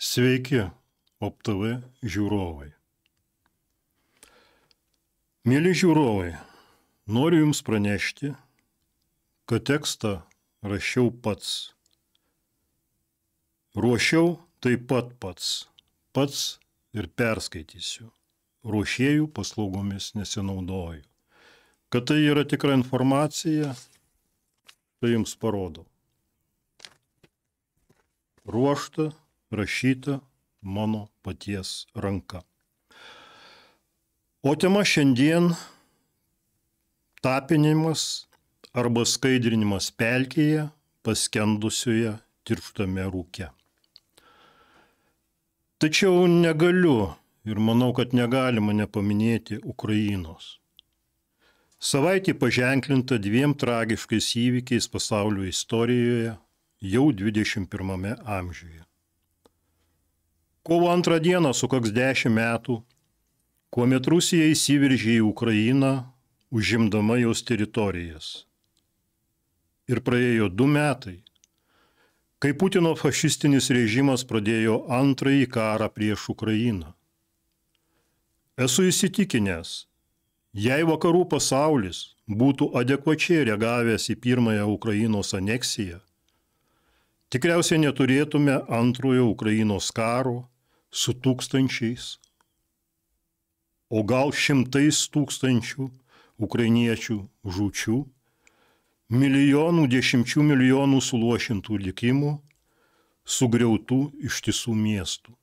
Sveiki, OPTV žiūrovai. Mėly žiūrovai, noriu Jums pranešti, kad tekstą rašiau pats. Ruošiau taip pat pats, pats ir perskaitysiu. Ruošėjų paslaugomis nesinaudoju. Kad tai yra tikra informacija, tai Jums parodau. Ruošta rašyta mano paties ranka. O tema šiandien tapinimas arba skaidrinimas pelkėje paskendusioje tirštame rūke. Tačiau negaliu ir manau, kad negalima nepaminėti Ukrainos. Savaitė paženklinta dviem tragiškais įvykiais pasaulio istorijoje jau 21 amžiuje. Kovo antrą dieną sukaks dešimt metų, kuomet Rusija įsiveržė į Ukrainą, užimdama jos teritorijas. Ir praėjo du metai, kai Putino fašistinis režimas pradėjo antrąjį karą prieš Ukrainą. Esu įsitikinęs, jei vakarų pasaulis būtų adekvačiai reagavęs į pirmąją Ukrainos aneksiją, Tikriausiai neturėtume antrojo Ukrainos karo su tūkstančiais, o gal šimtais tūkstančių ukrainiečių žučių, milijonų, dešimčių milijonų suluošintų likimų, sugriautų ištisų miestų.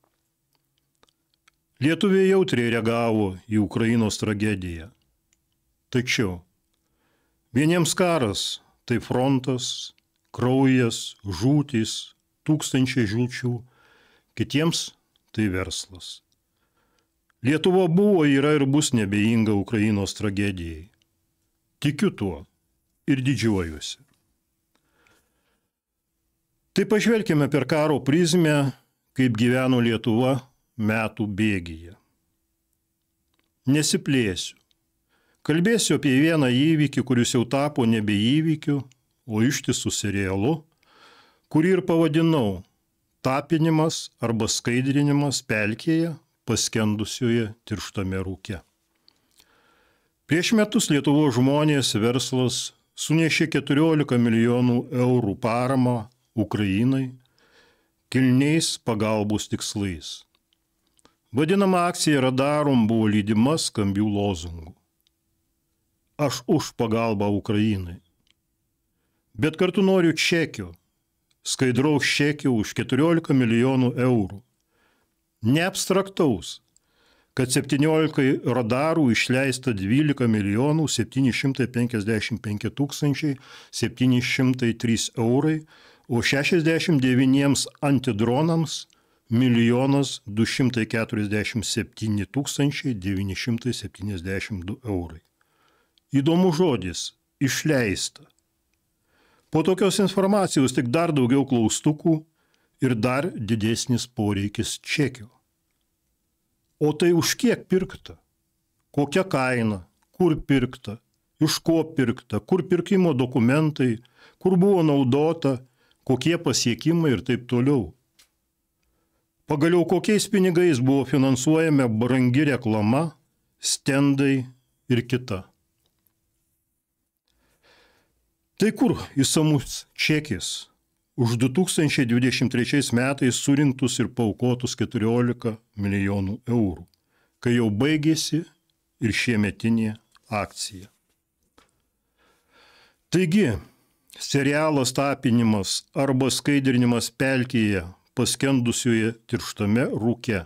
Lietuvė jautriai reagavo į Ukrainos tragediją. Tačiau vieniems karas tai frontas, kraujas, žūtys, tūkstančiai žūčių, kitiems tai verslas. Lietuva buvo, yra ir bus nebeinga Ukrainos tragedijai. Tikiu tuo ir didžiuojuosi. Tai pažvelkime per karo prizmę, kaip gyveno Lietuva metų bėgyje. Nesiplėsiu. Kalbėsiu apie vieną įvykį, kuris jau tapo nebeįvykiu o ištisų serialu, kurį ir pavadinau tapinimas arba skaidrinimas pelkėje paskendusioje tirštame rūke. Prieš metus Lietuvo žmonės verslas sunešė 14 milijonų eurų paramą Ukrainai kilniais pagalbos tikslais. Vadinama akcija radarom buvo lydima skambių lozungų. Aš už pagalbą Ukrainai bet kartu noriu čekių, skaidraus čekių už 14 milijonų eurų. Neabstraktaus, kad 17 radarų išleista 12 milijonų 755 tūkstančiai 703 eurai, o 69 antidronams milijonas 247 tūkstančiai 972 eurai. Įdomus žodis - išleista. Po tokios informacijos tik dar daugiau klaustukų ir dar didesnis poreikis čekio. O tai už kiek pirkta? Kokia kaina? Kur pirkta? Iš ko pirkta? Kur pirkimo dokumentai? Kur buvo naudota? Kokie pasiekimai ir taip toliau? Pagaliau kokiais pinigais buvo finansuojama brangi reklama, stendai ir kita. Tai kur įsamus čekis už 2023 metais surinktus ir paukotus 14 milijonų eurų, kai jau baigėsi ir šiemetinė akcija. Taigi, serialas tapinimas arba skaidrinimas pelkėje paskendusioje tirštame rūke.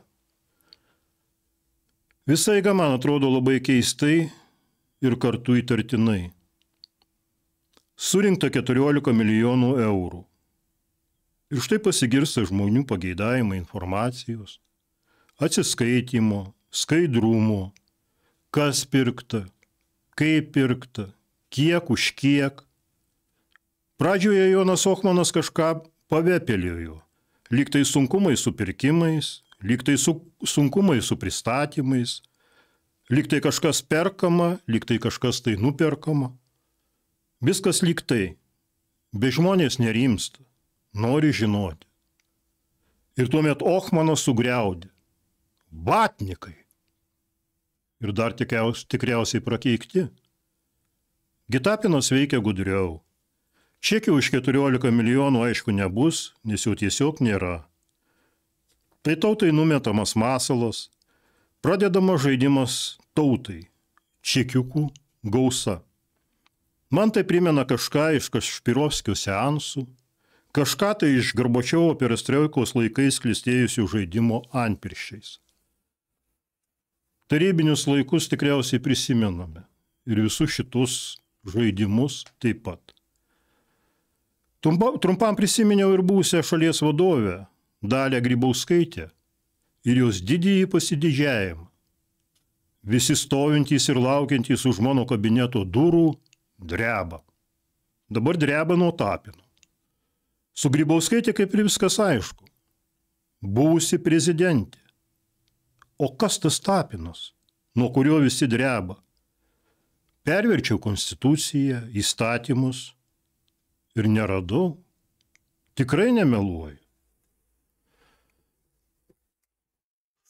Visa eiga man atrodo labai keistai ir kartu įtartinai surinkta 14 milijonų eurų. Ir štai pasigirsta žmonių pageidavimai informacijos, atsiskaitimo, skaidrumo, kas pirkta, kaip pirkta, kiek už kiek. Pradžioje Jonas Ochmanas kažką pavepelėjo, lyg tai sunkumai su pirkimais, lyg tai su, sunkumai su pristatymais, lyg tai kažkas perkama, lyg tai kažkas tai nuperkama. Viskas lyg tai, bet žmonės nerimsta, nori žinoti. Ir tuomet Ohmanas sugriaudė. Batnikai. Ir dar tikiaus, tikriausiai prakeikti. Gitapinas veikia gudriau. Čekių už 14 milijonų aišku nebus, nes jų tiesiog nėra. Tai tautai numetamas masalas, pradedamas žaidimas tautai, čekiukų gausa. Man tai primena kažką iš Kašpirovskio seansų, kažką tai iš Garbačiovo perestroikos laikais klistėjusių žaidimo antpirščiais. Tarybinius laikus tikriausiai prisimename ir visus šitus žaidimus taip pat. Trumpa, trumpam prisiminiau ir būsę šalies vadovę, Dalę Grybauskaitę, ir jos didįjį pasididžiavimą. Visi stovintys ir laukiantys už mano kabineto durų dreba. Dabar dreba nuo tapino. Su Grybauskaitė kaip ir viskas aišku. Buvusi prezidentė. O kas tas tapinas, nuo kurio visi dreba? Perverčiau konstituciją, įstatymus ir neradau. Tikrai nemeluoju.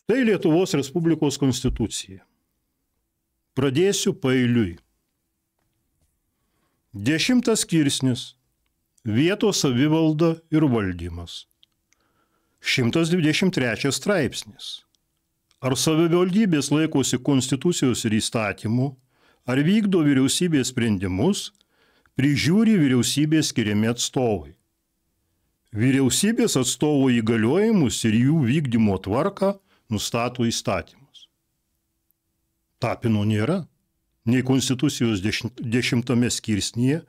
Štai Lietuvos Respublikos konstitucija. Pradėsiu pailiui. Dešimtas skirsnis - vietos savivalda ir valdymas. 123 straipsnis - ar savivaldybės laikosi konstitucijos ir įstatymų, ar vykdo vyriausybės sprendimus, prižiūri vyriausybės skiriami atstovai. Vyriausybės atstovo įgaliojimus ir jų vykdymo tvarką nustato įstatymas. Tapino nėra nei Konstitucijos dešimtame skirsnyje,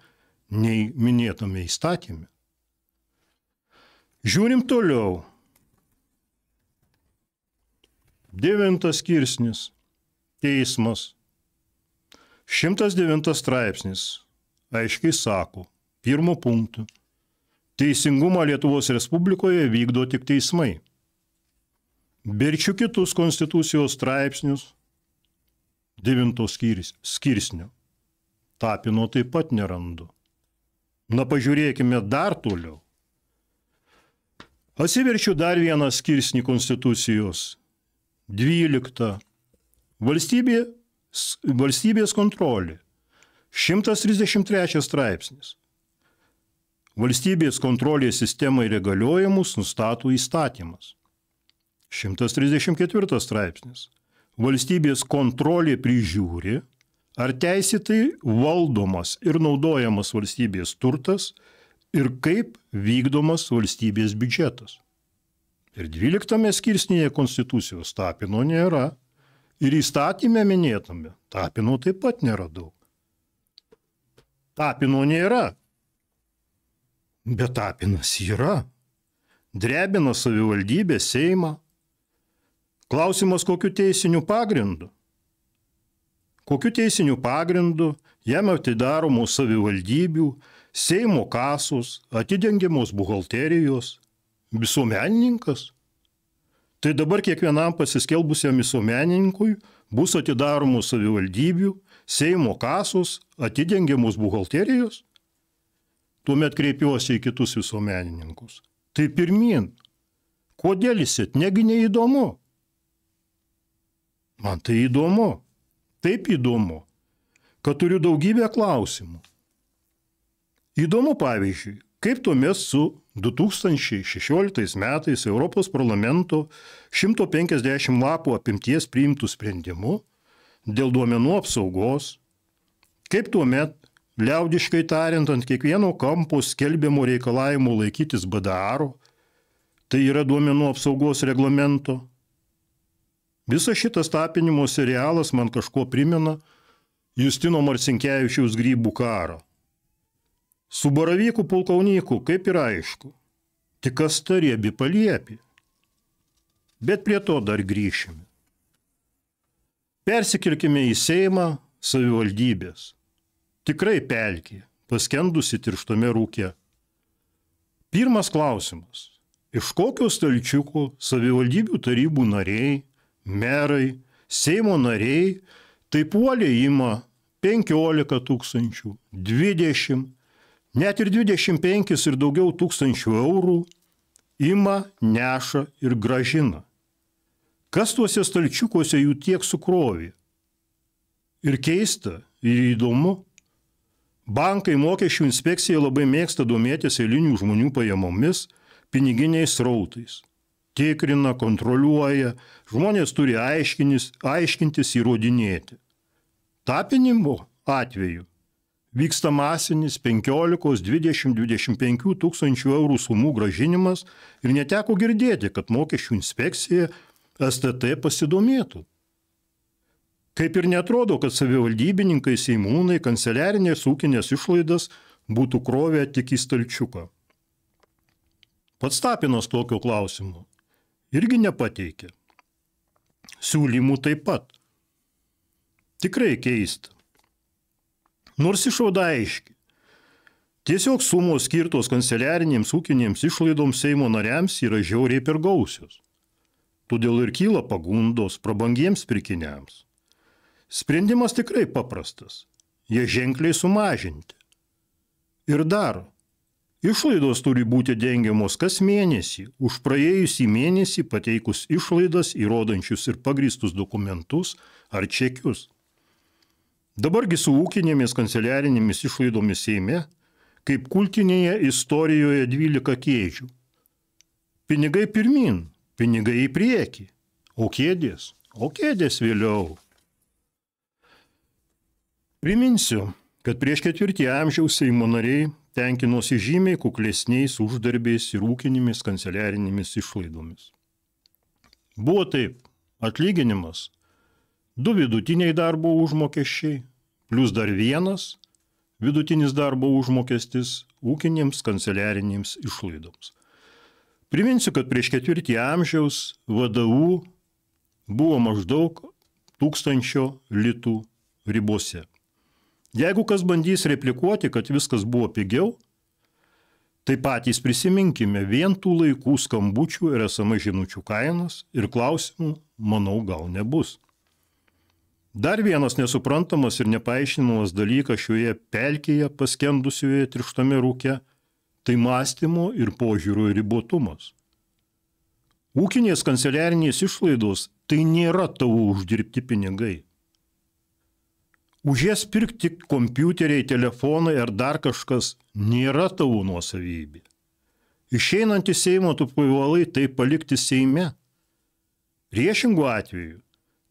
nei minėtame įstatymė. Žiūrim toliau. Devintas skirsnis - teismas. 109 straipsnis aiškiai sako, pirmo punktų, teisingumą Lietuvos Respublikoje vykdo tik teismai. Berčių kitus konstitucijos straipsnius devintos skyris, skirsnio. Tapino taip pat nerandu. Na pažiūrėkime dar toliau. Atsiverčiu dar vieną skirsnį konstitucijos. 12. Valstybė, valstybės kontrolė. 133 straipsnis. Valstybės kontrolės sistemai ir įgaliojimus nustato įstatymas. 134 straipsnis valstybės kontrolė prižiūri, ar teisėtai valdomas ir naudojamas valstybės turtas ir kaip vykdomas valstybės biudžetas. Ir 12 skirsnėje Konstitucijos tapino nėra. Ir įstatymė minėtame tapino taip pat nėra daug. Tapino nėra. Bet tapinas yra. Drebina savivaldybę, Seimą, Klausimas, kokiu teisiniu pagrindu? Kokiu teisiniu pagrindu jam atidaromos savivaldybių, Seimo kasos, atidengiamos buhalterijos, visuomenininkas? Tai dabar kiekvienam pasiskelbusiam visuomenininkui bus atidaromos savivaldybių, Seimo kasos, atidengiamos buhalterijos? Tuomet kreipiuosi į kitus visuomenininkus. Tai pirmin. Kodėl jis, negi neįdomu? Man tai įdomu. Taip įdomu, kad turiu daugybę klausimų. Įdomu pavyzdžiui, kaip tuomet su 2016 metais Europos parlamento 150 lapų apimties priimtų sprendimu dėl duomenų apsaugos, kaip tuomet liaudiškai tariant ant kiekvieno kampo skelbiamo reikalavimo laikytis BDARO, tai yra duomenų apsaugos reglamento Visas šitas tapinimo serialas man kažko primena Justino Marsinkievičiaus grybų karą. Su baravyku pulkauniku, kaip ir aišku, tik kas tariebi paliepi. Bet prie to dar grįšime. Persikilkime į Seimą savivaldybės. Tikrai pelkė, paskendusi tirštame rūkė. Pirmas klausimas. Iš kokio stalčiuko savivaldybių tarybų nariai merai, Seimo nariai taip uoliai ima 15 tūkstančių, 20, net ir 25 ir daugiau tūkstančių eurų, ima, neša ir gražina. Kas tuose stalčiukuose jų tiek sukrovė? Ir keista, ir įdomu. Bankai mokesčių inspekcija labai mėgsta domėtis eilinių žmonių pajamomis, piniginiais rautais tikrina, kontroliuoja, žmonės turi aiškinis, aiškintis, įrodinėti. Tapinimo atveju vyksta masinis 15, 20, 25 tūkstančių eurų sumų gražinimas ir neteko girdėti, kad mokesčių inspekcija STT pasidomėtų. Kaip ir netrodo, kad savivaldybininkai, seimūnai, kanceliarinės ūkinės išlaidas būtų krovę tik į stalčiuką. Pats tapinas tokiu klausimu irgi nepateikė. Siūlymų taip pat. Tikrai keista. Nors išvada aiški. Tiesiog sumos skirtos kanceliarinėms ūkinėms išlaidoms Seimo nariams yra žiauriai per gausios. Todėl ir kyla pagundos prabangiems pirkiniams. Sprendimas tikrai paprastas. Jie ženkliai sumažinti. Ir dar išlaidos turi būti dengiamos kas mėnesį už praėjusį mėnesį pateikus išlaidas įrodančius ir pagristus dokumentus ar čekius. Dabargi su ūkinėmis kanceliarinėmis išlaidomis Seime, kaip kultinėje istorijoje 12 kėdžių. Pinigai pirmin, pinigai į priekį, o kėdės, o kėdės vėliau. Priminsiu, kad prieš ketvirtį amžiaus Seimo nariai tenkinosi žymiai kuklesniais uždarbiais ir ūkinėmis kanceliarinėmis išlaidomis. Buvo taip, atlyginimas - du vidutiniai darbo užmokesčiai, plus dar vienas vidutinis darbo užmokestis ūkinėms kanceliarinėms išlaidoms. Priminsiu, kad prieš ketvirtį amžiaus VDU buvo maždaug tūkstančio litų ribose. Jeigu kas bandys replikuoti, kad viskas buvo pigiau, tai patys prisiminkime vien tų laikų skambučių ir esama žinučių kainas ir klausimų, manau, gal nebus. Dar vienas nesuprantamas ir nepaaiškinamas dalykas šioje pelkėje paskendusioje trikštame rūke - tai mąstymo ir požiūrio ribotumas. Ūkinės kanceliarinės išlaidos tai nėra tavo uždirbti pinigai. Už jas pirkti kompiuteriai, telefonai ar dar kažkas nėra tavo nuosavybė. Išeinant į Seimą tu privalai tai palikti Seime. Priešingų atveju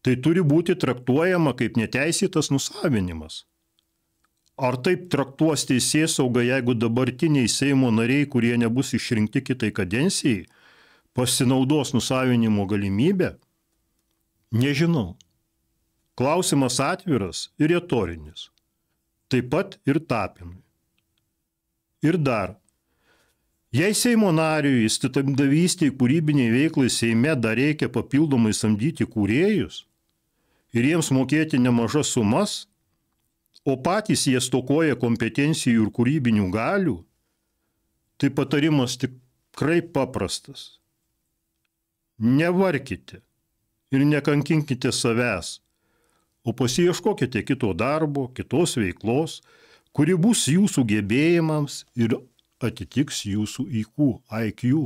tai turi būti traktuojama kaip neteisėtas nusavinimas. Ar taip traktuos teisės sauga, jeigu dabartiniai Seimo nariai, kurie nebus išrinkti kitai kadencijai, pasinaudos nusavinimo galimybę? Nežinau. Klausimas atviras ir retorinis. Taip pat ir tapinui. Ir dar. Jei Seimo nariui įstatymdavystiai kūrybiniai veiklai Seime dar reikia papildomai samdyti kūrėjus ir jiems mokėti nemažas sumas, o patys jie stokoja kompetencijų ir kūrybinių galių, tai patarimas tikrai paprastas. Nevarkite ir nekankinkite savęs o pasieškokite kito darbo, kitos veiklos, kuri bus jūsų gebėjimams ir atitiks jūsų IQ, IQ,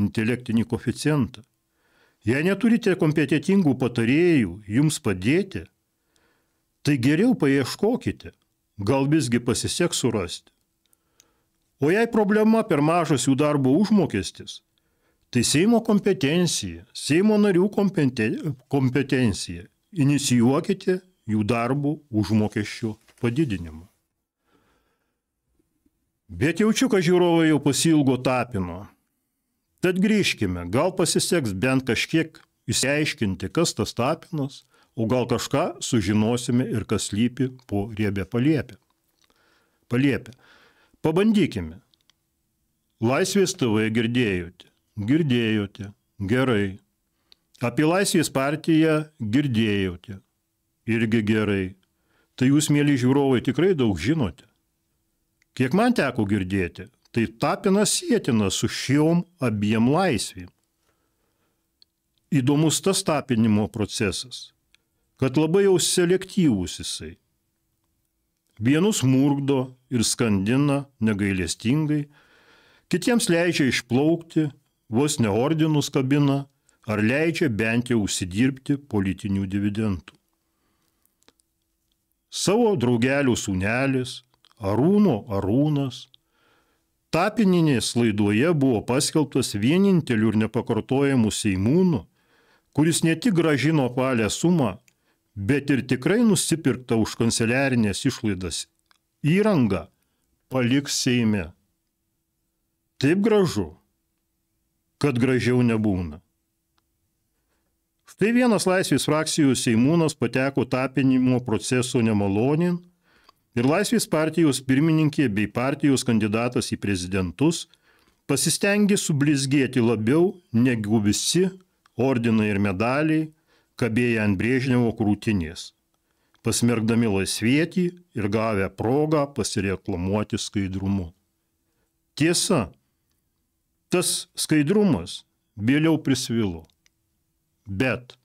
intelektinį koficijantą. Jei neturite kompetitingų patarėjų jums padėti, tai geriau paieškokite, gal visgi pasiseks surasti. O jei problema per mažas jų darbo užmokestis, tai Seimo kompetencija, Seimo narių kompetencija inicijuokite jų darbų užmokesčio padidinimą. Bet jaučiu, kad žiūrovai jau pasilgo tapino. Tad grįžkime, gal pasiseks bent kažkiek įsiaiškinti, kas tas tapinas, o gal kažką sužinosime ir kas lypi po riebę paliepę. Paliepę. Pabandykime. Laisvės TV girdėjote. Girdėjote. Gerai. Apie Laisvės partiją girdėjote. Irgi gerai. Tai jūs, mėly žiūrovai, tikrai daug žinote. Kiek man teko girdėti, tai tapinas sėtina su šiom abiem laisvėm. Įdomus tas tapinimo procesas, kad labai jau selektyvus jisai. Vienus murgdo ir skandina negailestingai, kitiems leidžia išplaukti, vos neordinus kabina ar leidžia bent jau užsidirbti politinių dividendų. Savo draugelių sūnelis Arūno Arūnas Tapininės laidoje buvo paskelbtas vieninteliu ir nepakartojamu Seimūnu, kuris ne tik gražino palę sumą, bet ir tikrai nusipirktą už kanceliarinės išlaidas įrangą paliks Seime. Taip gražu, kad gražiau nebūna. Štai vienas laisvės frakcijų Seimūnas pateko tapinimo proceso nemalonin ir laisvės partijos pirmininkė bei partijos kandidatas į prezidentus pasistengė sublizgėti labiau negu visi ordinai ir medaliai kabėję ant brėžnevo krūtinės, pasmerkdami laisvietį ir gavę progą pasireklamuoti skaidrumu. Tiesa, tas skaidrumas vėliau prisvilo. Bet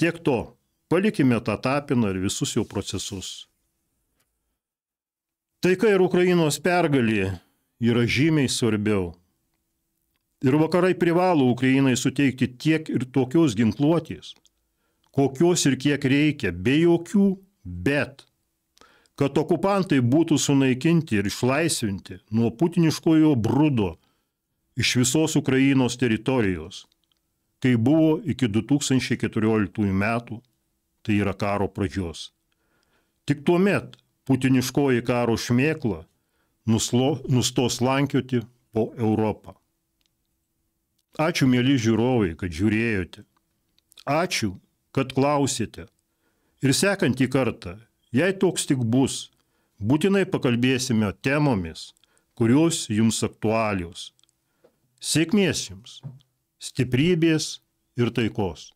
tiek to, palikime tą tapiną ir visus jo procesus. Taika ir Ukrainos pergalė yra žymiai svarbiau. Ir vakarai privalo Ukrainai suteikti tiek ir tokios ginkluotės, kokios ir kiek reikia, be jokių bet, kad okupantai būtų sunaikinti ir išlaisvinti nuo putiniškojo brudo iš visos Ukrainos teritorijos kai buvo iki 2014 metų, tai yra karo pradžios. Tik tuo met putiniškoji karo šmėkla nuslo, nustos lankioti po Europą. Ačiū, mėly žiūrovai, kad žiūrėjote. Ačiū, kad klausėte. Ir sekantį kartą, jei toks tik bus, būtinai pakalbėsime temomis, kurios jums aktualios. Sėkmės jums! stiprybės ir taikos.